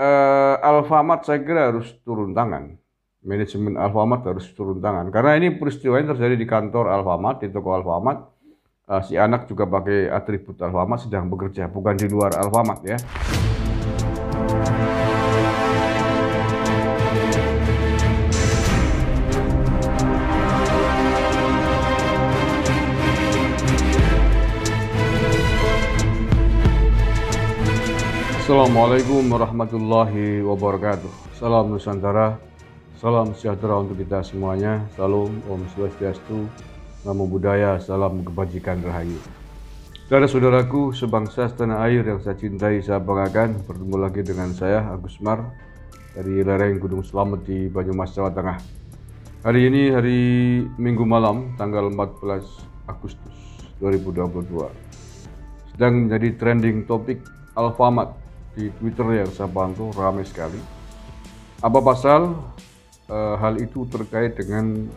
uh, Alfamart saya kira harus turun tangan. Manajemen Alfamart harus turun tangan. Karena ini peristiwa yang terjadi di kantor Alfamart, di toko Alfamart. Uh, si anak juga pakai atribut Alfamart sedang bekerja, bukan di luar Alfamart ya. Assalamualaikum warahmatullahi wabarakatuh. Salam Nusantara, salam sejahtera untuk kita semuanya. Salam Om Swastiastu, Namo Buddhaya, salam kebajikan rahayu. Saudara-saudaraku, sebangsa setanah air yang saya cintai, saya banggakan, bertemu lagi dengan saya, Agus Mar, dari lereng Gunung Selamet di Banyumas, Jawa Tengah. Hari ini hari Minggu malam, tanggal 14 Agustus 2022. Sedang menjadi trending topik alfamat di Twitter yang saya bantu ramai sekali. Apa pasal e, hal itu terkait dengan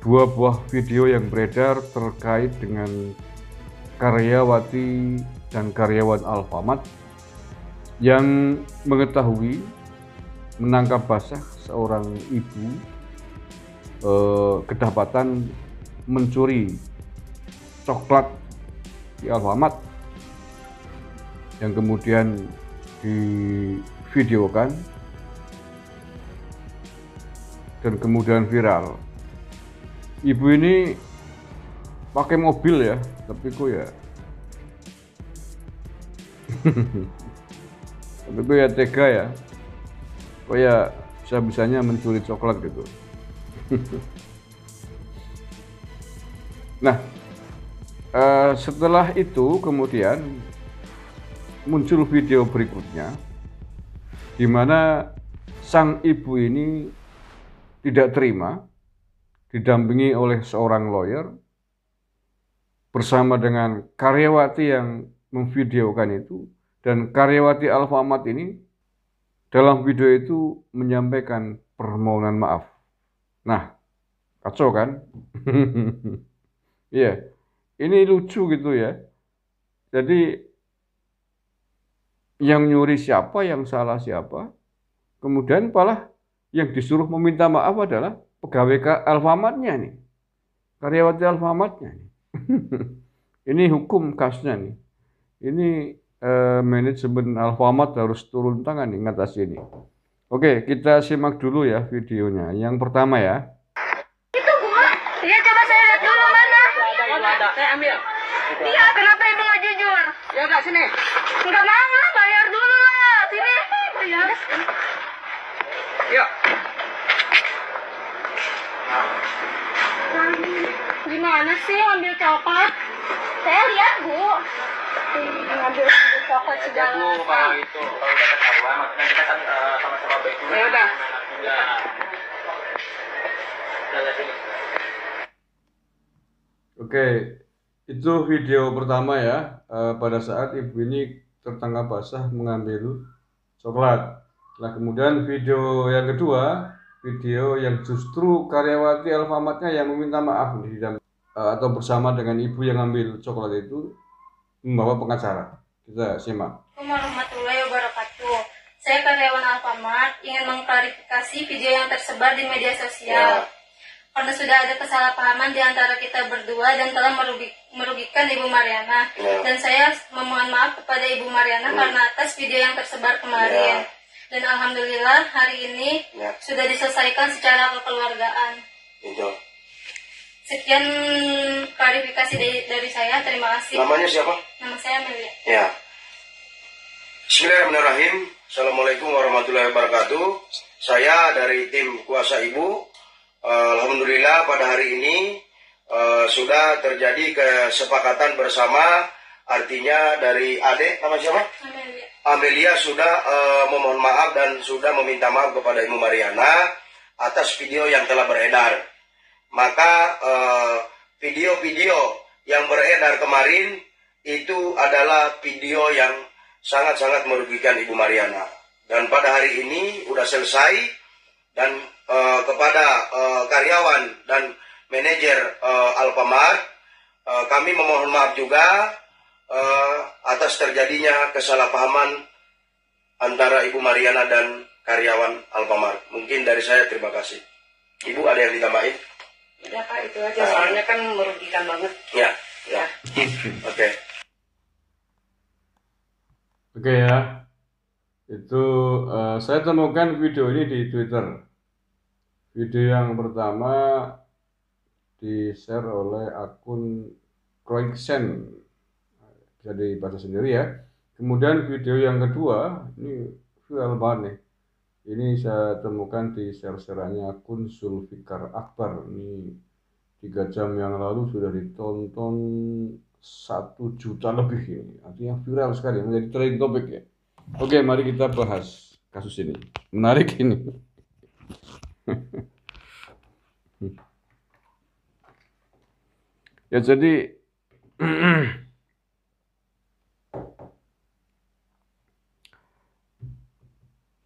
dua buah video yang beredar terkait dengan karyawati dan karyawan Alfamart yang mengetahui menangkap basah seorang ibu e, kedapatan mencuri coklat di Alfamart yang kemudian di videokan dan kemudian viral. Ibu ini pakai mobil ya, tapi kok ya. tapi kok ya tega ya. Kok ya bisa-bisanya mencuri coklat gitu. nah, eh, setelah itu kemudian muncul video berikutnya di mana sang ibu ini tidak terima didampingi oleh seorang lawyer bersama dengan karyawati yang memvideokan itu dan karyawati Alfamart ini dalam video itu menyampaikan permohonan maaf. Nah, kacau kan? Iya. yeah. Ini lucu gitu ya. Jadi yang nyuri siapa, yang salah siapa. Kemudian malah yang disuruh meminta maaf adalah pegawai ke Alfamartnya nih. Karyawati Alfamartnya nih. ini hukum kasnya nih. Ini eh, manajemen Alfamart harus turun tangan nih atas ini. Oke, kita simak dulu ya videonya. Yang pertama ya. Itu gua. Iya, coba saya lihat dulu mana. Saya ambil. Iya, kenapa ibu nggak jujur? Ya nggak sini. Nggak mau lah, bayar dulu lah. Sini, bayar. Yuk. Gimana sih ngambil coklat? Saya lihat bu. Ngambil coklat segala. bu, kalau itu, kalau udah ketahuan, maksudnya kita kan eh, sama-sama baik. Ya udah. Ya. Oke, okay. Itu video pertama ya, uh, pada saat ibu ini tertangkap basah mengambil coklat. Nah kemudian video yang kedua, video yang justru karyawati alfamatnya yang meminta maaf di eh, atau bersama dengan ibu yang ambil coklat itu membawa pengacara. Kita simak. Saya karyawan Alfamart ingin mengklarifikasi video yang tersebar di media sosial. Ya karena sudah ada kesalahpahaman di antara kita berdua dan telah merugikan Ibu Mariana. Ya. Dan saya memohon maaf kepada Ibu Mariana hmm. karena atas video yang tersebar kemarin. Ya. Dan alhamdulillah hari ini ya. sudah diselesaikan secara kekeluargaan. Ya. Sekian klarifikasi dari, dari saya. Terima kasih. Namanya siapa? Nama saya Melia. Ya. Bismillahirrahmanirrahim. Assalamualaikum warahmatullahi wabarakatuh. Saya dari tim kuasa ibu Eh, Alhamdulillah pada hari ini uh, sudah terjadi kesepakatan bersama artinya dari Ade nama siapa? Amelia. Amelia sudah uh, memohon maaf dan sudah meminta maaf kepada Ibu Mariana atas video yang telah beredar. Maka video-video uh, video -video yang beredar kemarin itu adalah video yang sangat-sangat merugikan Ibu Mariana. Dan pada hari ini sudah selesai dan uh, kepada uh, karyawan dan manajer uh, Alfamart uh, kami memohon maaf juga uh, atas terjadinya kesalahpahaman antara Ibu Mariana dan karyawan Alfamart. Mungkin dari saya terima kasih. Ibu ada yang ditambahin? Tidak Pak, itu aja. Ah. Soalnya kan merugikan banget. Ya. Ya. ya. Oke. Oke okay, ya. Itu uh, saya temukan video ini di Twitter. Video yang pertama di-share oleh akun Croixen. Bisa dibaca sendiri ya. Kemudian video yang kedua, ini viral banget nih. Ini saya temukan di share sharenya akun Zulfikar Akbar. Ini tiga jam yang lalu sudah ditonton satu juta lebih ini. Artinya viral sekali, menjadi trending topic ya. Oke, mari kita bahas kasus ini. Menarik ini. ya jadi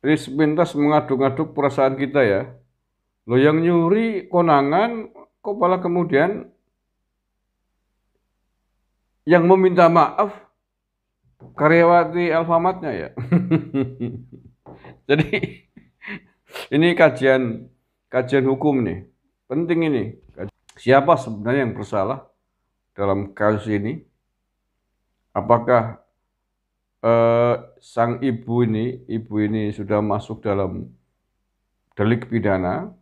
Riz Bintas mengaduk-aduk perasaan kita ya. Lo yang nyuri konangan, kok malah kemudian yang meminta maaf karyawati Alfamatnya ya. Jadi ini kajian kajian hukum nih. Penting ini. Siapa sebenarnya yang bersalah dalam kasus ini? Apakah eh, sang ibu ini, ibu ini sudah masuk dalam delik pidana?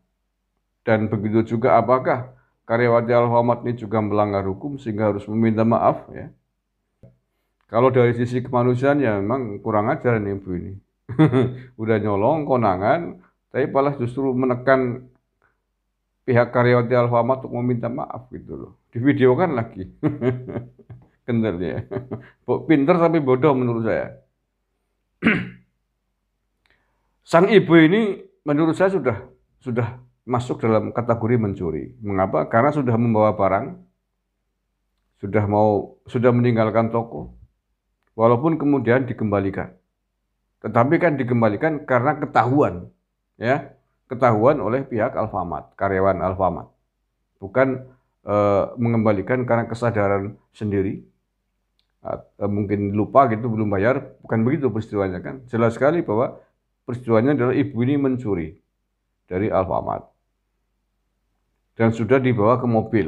Dan begitu juga apakah karyawati Alfamart ini juga melanggar hukum sehingga harus meminta maaf ya? Kalau dari sisi kemanusiaan ya memang kurang ajar nih ibu ini. Udah nyolong konangan, tapi malah justru menekan pihak karyawati Alfamart untuk meminta maaf gitu loh. di video kan lagi. ya. Pinter tapi bodoh menurut saya. Sang ibu ini menurut saya sudah sudah masuk dalam kategori mencuri. Mengapa? Karena sudah membawa barang, sudah mau sudah meninggalkan toko, walaupun kemudian dikembalikan. Tetapi kan dikembalikan karena ketahuan ya ketahuan oleh pihak Alfamart, karyawan Alfamart. Bukan e, mengembalikan karena kesadaran sendiri. atau eh, mungkin lupa gitu belum bayar, bukan begitu peristiwanya kan. Jelas sekali bahwa peristiwanya adalah ibu ini mencuri dari Alfamart. Dan sudah dibawa ke mobil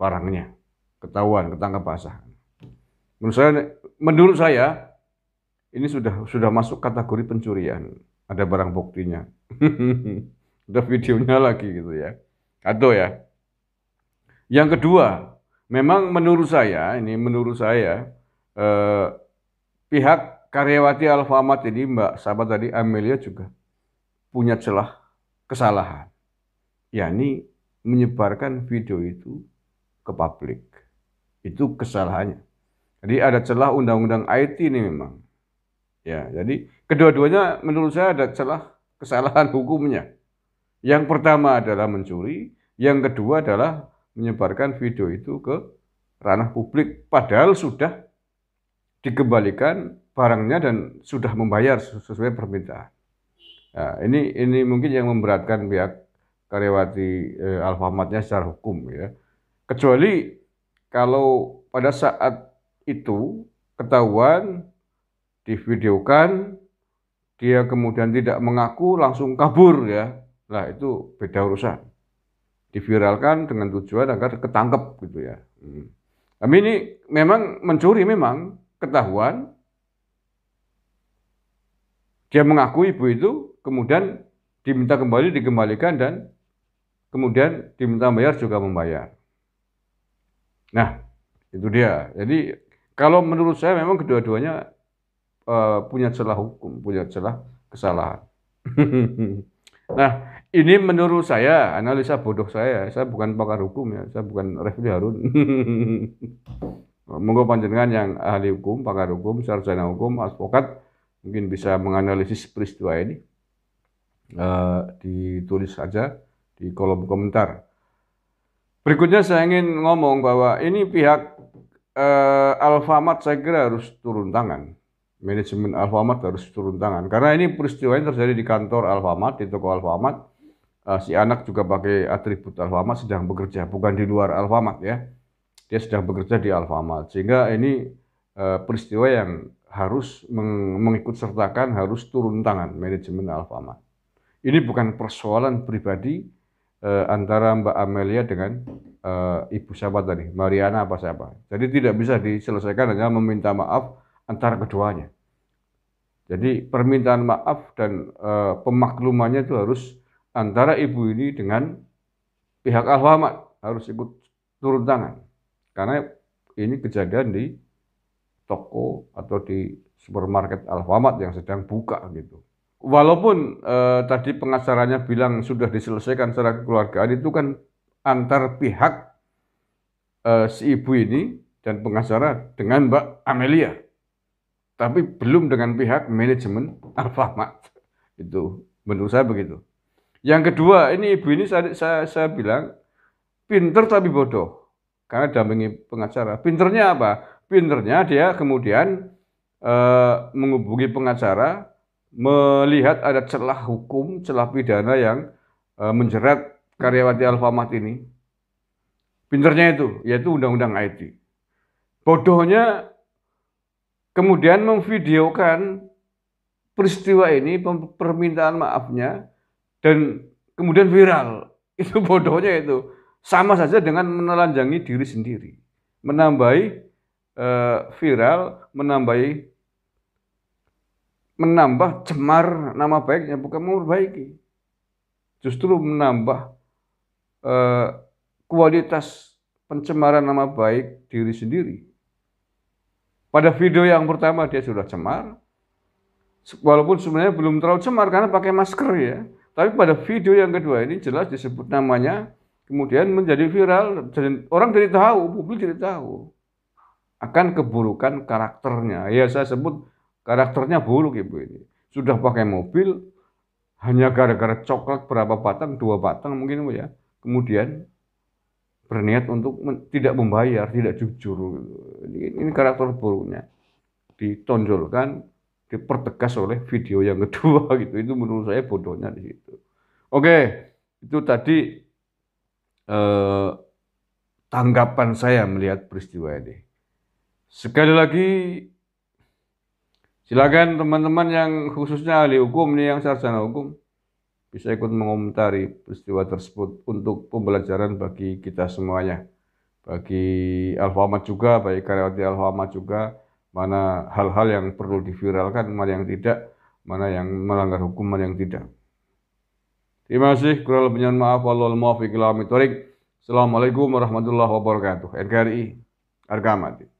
barangnya. Ketahuan, ketangkap basah. Menurut saya menurut saya ini sudah sudah masuk kategori pencurian ada barang buktinya. ada videonya lagi gitu ya. Atau ya. Yang kedua, memang menurut saya, ini menurut saya, eh, pihak karyawati Alfamart ini, Mbak sahabat tadi, Amelia juga punya celah kesalahan. yakni menyebarkan video itu ke publik. Itu kesalahannya. Jadi ada celah undang-undang IT ini memang. Ya, jadi kedua-duanya menurut saya ada celah kesalahan hukumnya. Yang pertama adalah mencuri, yang kedua adalah menyebarkan video itu ke ranah publik padahal sudah dikembalikan barangnya dan sudah membayar sesuai permintaan. Nah, ini ini mungkin yang memberatkan pihak karyawati eh, alfamatnya secara hukum ya. Kecuali kalau pada saat itu ketahuan divideokan, dia kemudian tidak mengaku, langsung kabur ya. Lah itu beda urusan. Diviralkan dengan tujuan agar ketangkep gitu ya. Hmm. Tapi ini memang mencuri memang ketahuan. Dia mengaku ibu itu, kemudian diminta kembali, dikembalikan dan kemudian diminta bayar juga membayar. Nah, itu dia. Jadi kalau menurut saya memang kedua-duanya Eh, punya celah hukum, punya celah kesalahan. nah, ini menurut saya, analisa bodoh saya, saya bukan pakar hukum ya, saya bukan Refli Harun. Monggo panjenengan yang ahli hukum, pakar hukum, sarjana hukum, advokat, mungkin bisa menganalisis peristiwa ini. Uh, ditulis saja di kolom komentar. Berikutnya saya ingin ngomong bahwa ini pihak uh, Alfamart saya kira harus turun tangan manajemen Alfamart harus turun tangan. Karena ini peristiwa yang terjadi di kantor Alfamart, di toko Alfamart. Uh, si anak juga pakai atribut Alfamart sedang bekerja, bukan di luar Alfamart ya. Dia sedang bekerja di Alfamart. Sehingga ini uh, peristiwa yang harus meng mengikut sertakan, harus turun tangan manajemen Alfamart. Ini bukan persoalan pribadi uh, antara Mbak Amelia dengan uh, ibu siapa tadi, Mariana apa siapa. Jadi tidak bisa diselesaikan hanya meminta maaf antara keduanya. Jadi permintaan maaf dan e, pemaklumannya itu harus antara ibu ini dengan pihak Alfamart harus ikut turun tangan. Karena ini kejadian di toko atau di supermarket Alfamat yang sedang buka gitu. Walaupun e, tadi pengacaranya bilang sudah diselesaikan secara kekeluargaan itu kan antar pihak e, si ibu ini dan pengacara dengan Mbak Amelia tapi belum dengan pihak manajemen Alfamart. Itu menurut saya begitu. Yang kedua, ini ibu ini saya, saya, saya bilang pinter tapi bodoh. Karena dampingi pengacara. Pinternya apa? Pinternya dia kemudian e, menghubungi pengacara, melihat ada celah hukum, celah pidana yang menjerat eh, menjerat karyawati Alfamart ini. Pinternya itu, yaitu undang-undang IT. Bodohnya kemudian memvideokan peristiwa ini permintaan maafnya dan kemudian viral itu bodohnya itu sama saja dengan menelanjangi diri sendiri menambahi uh, viral menambahi menambah cemar nama baiknya bukan memperbaiki justru menambah uh, kualitas pencemaran nama baik diri sendiri pada video yang pertama dia sudah cemar, walaupun sebenarnya belum terlalu cemar karena pakai masker ya. Tapi pada video yang kedua ini jelas disebut namanya, kemudian menjadi viral, dan orang jadi tahu, publik jadi tahu akan keburukan karakternya. Ya saya sebut karakternya buruk ibu ini. Sudah pakai mobil, hanya gara-gara coklat berapa batang, dua batang mungkin bu ya. Kemudian berniat untuk men, tidak membayar, tidak jujur. Ini, ini karakter buruknya. Ditonjolkan, dipertegas oleh video yang kedua gitu. Itu menurut saya bodohnya di situ. Oke, itu tadi eh, tanggapan saya melihat peristiwa ini. Sekali lagi silakan teman-teman yang khususnya ahli hukum nih yang sarjana hukum bisa ikut mengomentari peristiwa tersebut untuk pembelajaran bagi kita semuanya. Bagi Alfamart juga, bagi karyawati Alfamart juga, mana hal-hal yang perlu diviralkan, mana yang tidak, mana yang melanggar hukum, mana yang tidak. Terima kasih, kurang lebihnya maaf, walau muwaffiq ila Assalamualaikum warahmatullahi wabarakatuh. NKRI, Argamati.